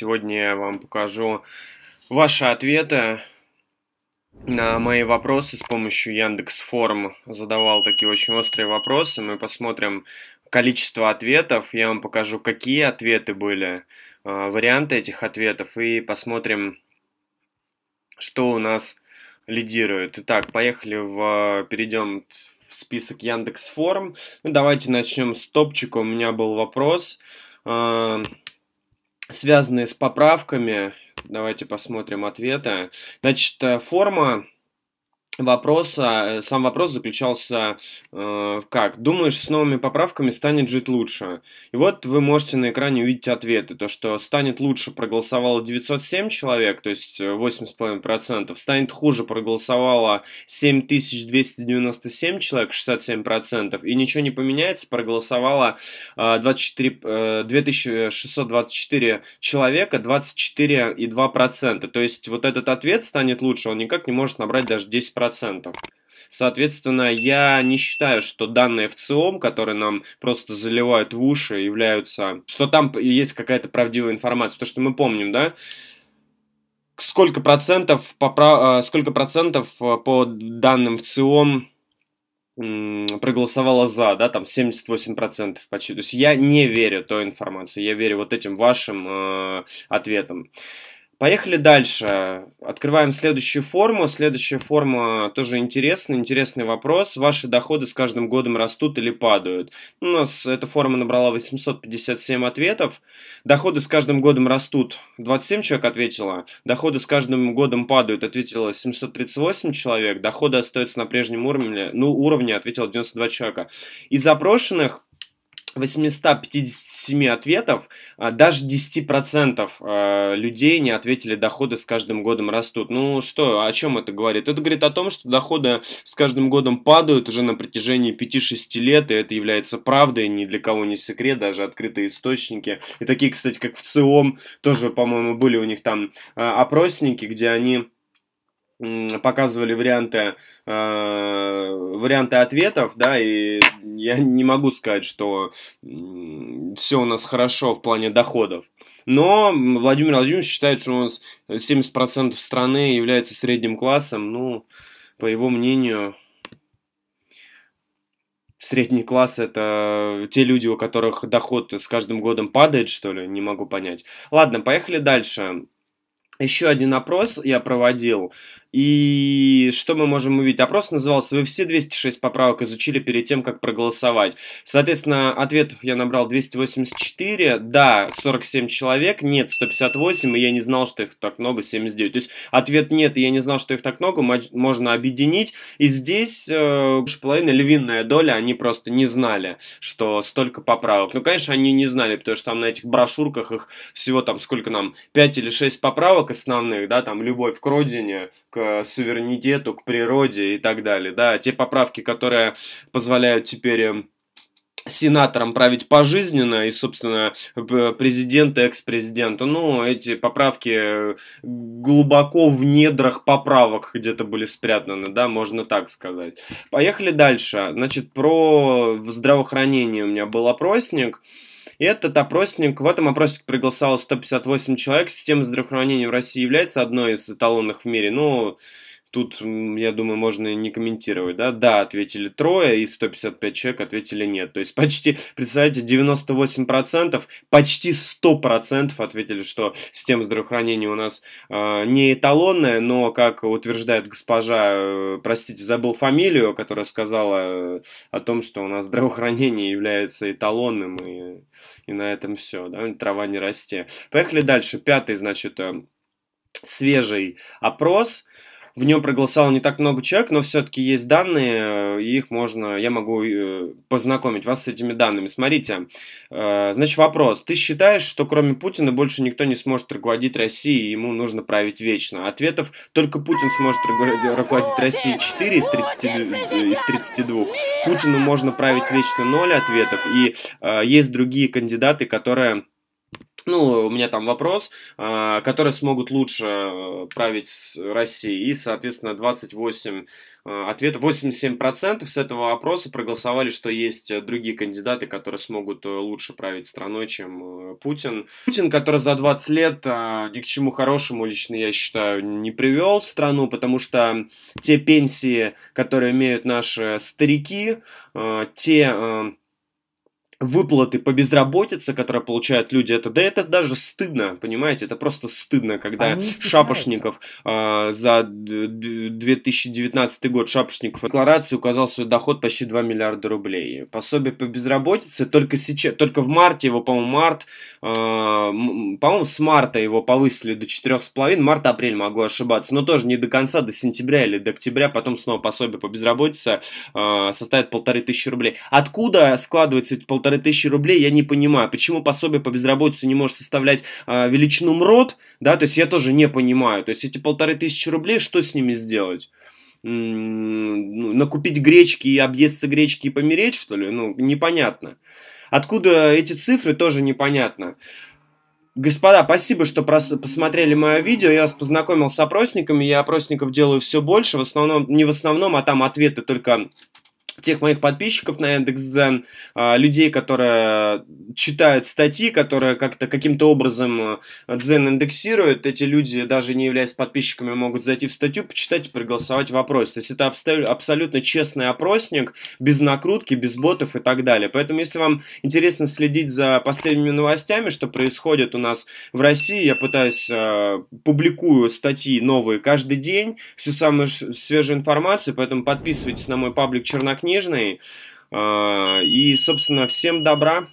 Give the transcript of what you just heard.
Сегодня я вам покажу ваши ответы на мои вопросы с помощью Яндекс Форм. Задавал такие очень острые вопросы. Мы посмотрим количество ответов. Я вам покажу, какие ответы были, а, варианты этих ответов. И посмотрим, что у нас лидирует. Итак, поехали в... Перейдем в список Яндекс Форм. Ну, давайте начнем с топчика. У меня был вопрос. А, связанные с поправками. Давайте посмотрим ответы. Значит, э, форма вопроса, э, сам вопрос заключался э, как? Думаешь, с новыми поправками станет жить лучше? И вот вы можете на экране увидеть ответы. То, что станет лучше, проголосовало 907 человек, то есть 8,5%. Э, станет хуже, проголосовало 7297 человек, 67%. И ничего не поменяется, проголосовало а, э, 24, э, 2624 человека, 24,2%. То есть вот этот ответ станет лучше, он никак не может набрать даже 10%. 10%. Соответственно, я не считаю, что данные в которые нам просто заливают в уши, являются... Что там есть какая-то правдивая информация, то, что мы помним, да? Сколько процентов, по, э, сколько процентов э, по данным в ЦИОМ проголосовало за, да, там 78% почти. То есть я не верю той информации, я верю вот этим вашим э, ответам. Поехали дальше. Открываем следующую форму. Следующая форма тоже интересна, интересный вопрос. Ваши доходы с каждым годом растут или падают? У нас эта форма набрала 857 ответов. Доходы с каждым годом растут. 27 человек ответило. Доходы с каждым годом падают. Ответило 738 человек. Доходы остаются на прежнем уровне. Ну, уровне ответило 92 человека. Из запрошенных 857 ответов, а даже 10% а, людей не ответили, доходы с каждым годом растут. Ну что, о чем это говорит? Это говорит о том, что доходы с каждым годом падают уже на протяжении 5-6 лет, и это является правдой, ни для кого не секрет, даже открытые источники. И такие, кстати, как в ЦИОМ, тоже, по-моему, были у них там а, опросники, где они показывали варианты, э, варианты ответов, да, и я не могу сказать, что все у нас хорошо в плане доходов. Но Владимир Владимирович считает, что у нас 70% страны является средним классом, ну, по его мнению, средний класс это те люди, у которых доход с каждым годом падает, что ли, не могу понять. Ладно, поехали дальше. Еще один опрос я проводил и что мы можем увидеть? Опрос назывался «Вы все 206 поправок изучили перед тем, как проголосовать». Соответственно, ответов я набрал 284, да, 47 человек, нет, 158, и я не знал, что их так много, 79. То есть ответ «нет», и я не знал, что их так много, можно объединить. И здесь э, половина, львиная доля, они просто не знали, что столько поправок. Ну, конечно, они не знали, потому что там на этих брошюрках их всего там сколько нам, 5 или 6 поправок основных, да, там «Любовь к родине», к к суверенитету, к природе и так далее. Да, те поправки, которые позволяют теперь эм, сенатором править пожизненно и, собственно, президента, экс-президента. Ну, эти поправки э, глубоко в недрах поправок где-то были спрятаны, да, можно так сказать. Поехали дальше. Значит, про здравоохранение у меня был опросник. И этот опросник, в этом опроснике проголосовало 158 человек, система здравоохранения в России является одной из эталонных в мире, ну, но Тут, я думаю, можно не комментировать, да? Да, ответили трое, и 155 человек ответили нет. То есть почти, представляете, 98%, почти 100% ответили, что система здравоохранения у нас э, не эталонная, но, как утверждает госпожа, э, простите, забыл фамилию, которая сказала э, о том, что у нас здравоохранение является эталонным, и, и на этом все, да? Трава не растет. Поехали дальше. Пятый, значит, э, свежий опрос – в нем проголосовало не так много человек, но все-таки есть данные, э, их можно, я могу э, познакомить вас с этими данными. Смотрите, э, значит вопрос, ты считаешь, что кроме Путина больше никто не сможет руководить Россией, и ему нужно править вечно? Ответов только Путин сможет руководить Россией 4 из 32, из 32. Путину можно править вечно 0 ответов, и есть другие кандидаты, которые ну, у меня там вопрос, а, которые смогут лучше э, править с Россией. И, соответственно, 28 ответов, 87% с этого опроса проголосовали, что есть э, другие кандидаты, которые смогут э, лучше править страной, чем Путин. Путин, который за 20 лет а, ни к чему хорошему, лично я считаю, не привел страну, потому что те пенсии, которые имеют наши старики, а, те выплаты по безработице, которые получают люди, это да, это даже стыдно, понимаете, это просто стыдно, когда Шапошников э, за 2019 год Шапошников декларации указал свой доход почти 2 миллиарда рублей. Пособие по безработице только сейчас, только в марте его, по-моему, март, э, по-моему, с марта его повысили до 4,5, март апрель могу ошибаться, но тоже не до конца, до сентября или до октября, потом снова пособие по безработице э, составит полторы тысячи рублей. Откуда складывается эти полторы полторы тысячи рублей, я не понимаю, почему пособие по безработице не может составлять а, величину МРОД, да, то есть я тоже не понимаю, то есть эти полторы тысячи рублей, что с ними сделать? М-м-м, накупить гречки и объесться гречки и помереть, что ли? Ну, непонятно. Откуда эти цифры, тоже непонятно. Господа, спасибо, что прос- посмотрели мое видео. Я вас познакомил с опросниками. Я опросников делаю все больше. В основном, не в основном, а там ответы только тех моих подписчиков на Яндекс.Дзен, а, людей, которые читают статьи, которые как-то каким-то образом а, Дзен индексируют. Эти люди, даже не являясь подписчиками, могут зайти в статью, почитать и проголосовать вопрос. То есть это абсолютно честный опросник, без накрутки, без ботов и так далее. Поэтому, если вам интересно следить за последними новостями, что происходит у нас в России, я пытаюсь а, публикую статьи новые каждый день, всю самую свежую информацию, поэтому подписывайтесь на мой паблик Чернокниг, нежные. А, и, собственно, всем добра.